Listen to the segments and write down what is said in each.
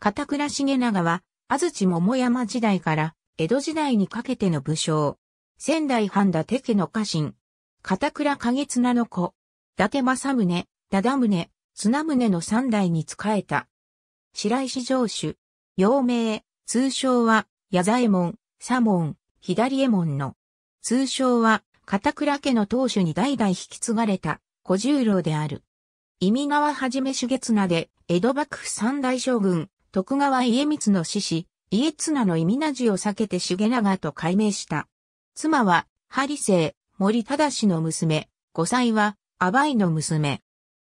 片倉重長は、安土桃山時代から江戸時代にかけての武将。仙台藩伊達家の家臣。片倉景綱の子。伊達政宗、忠宗、綱宗の三代に仕えた。白石城主。陽明、通称は、矢左衛門、左門、左衛門の。通称は、片倉家の当主に代々引き継がれた、小十郎である。意味川はじめ重綱で、江戸幕府三大将軍、徳川家光の志子、家綱の意味なじを避けて重長と改名した。妻は、針生、森忠の娘、五歳は、阿倍の娘。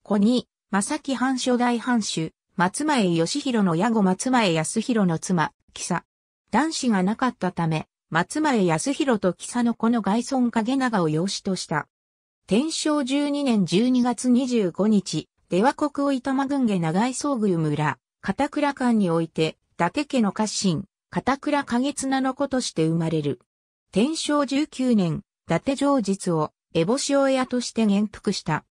子に、正木藩初代藩主、松前義弘の矢後松前康弘の妻、貴佐。男子がなかったため、松前康弘と貴佐の子の外孫影長を養子とした。天正12年12月25日、出羽国を糸間郡下長井総宮村、片倉間において、伊達家の家臣、片倉影綱の子として生まれる。天正19年、伊達城実を、烏帽子親として元服した。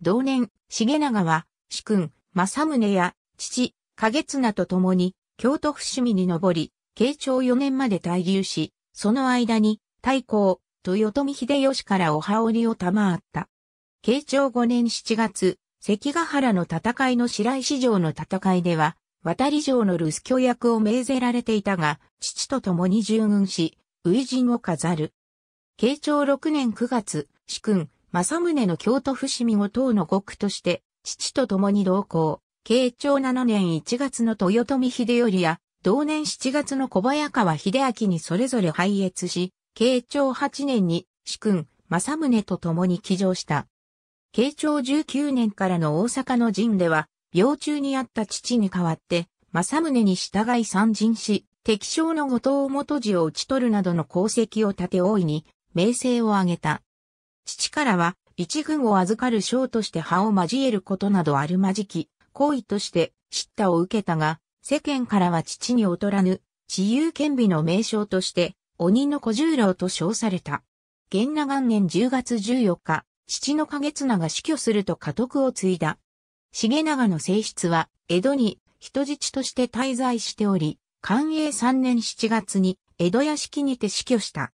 同年、重長は、主君、政宗や、父、影綱と共に、京都伏見に上り、慶長四年まで滞留し、その間に、太閤、豊臣秀吉からお羽織を賜った。慶長五年七月、関ヶ原の戦いの白石城の戦いでは、渡り城の留守居役を命ぜられていたが、父と共に従軍し、初陣を飾る。慶長6年9月、主君、正宗の京都伏見後等の国として、父と共に同行。慶長7年1月の豊臣秀頼や、同年7月の小早川秀明にそれぞれ拝謁し、慶長8年に、主君、正宗と共に起乗した。慶長19年からの大阪の陣では、病中にあった父に代わって、政宗に従い参陣し、敵将の後藤元次を討ち取るなどの功績を立て大いに、名声を挙げた。父からは、一軍を預かる将として派を交えることなどあるまじき、行為として叱咤を受けたが、世間からは父に劣らぬ、自由権備の名称として、鬼の小十郎と称された。元那元年10月14日、父の影綱が死去すると家督を継いだ。重長の正室は、江戸に人質として滞在しており、寛永3年7月に江戸屋敷にて死去した。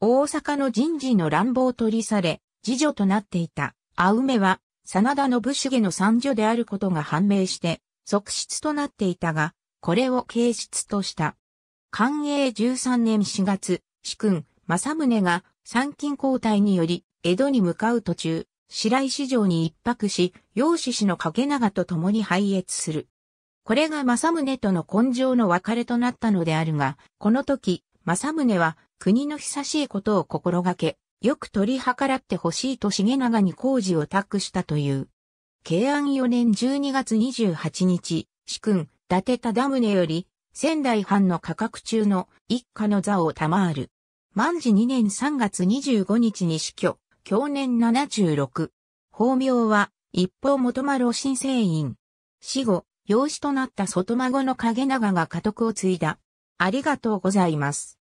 大阪の人事の乱暴を取りされ、次女となっていた、青梅は、真田信繁の三女であることが判明して、側室となっていたが、これを形質とした。寛永13年4月、主君、正宗が参勤交代により、江戸に向かう途中、白石城に一泊し、養子氏の掛長と共に拝謁する。これが正宗との根性の別れとなったのであるが、この時、正宗は国の久しいことを心がけ、よく取り計らってほしいと重長に工事を託したという。慶安4年12月28日、主君、伊達忠宗より、仙台藩の価格中の一家の座を賜る。万治2年3月25日に死去。享年76。法名は、一方元丸新聖院。死後、養子となった外孫の影長が家督を継いだ。ありがとうございます。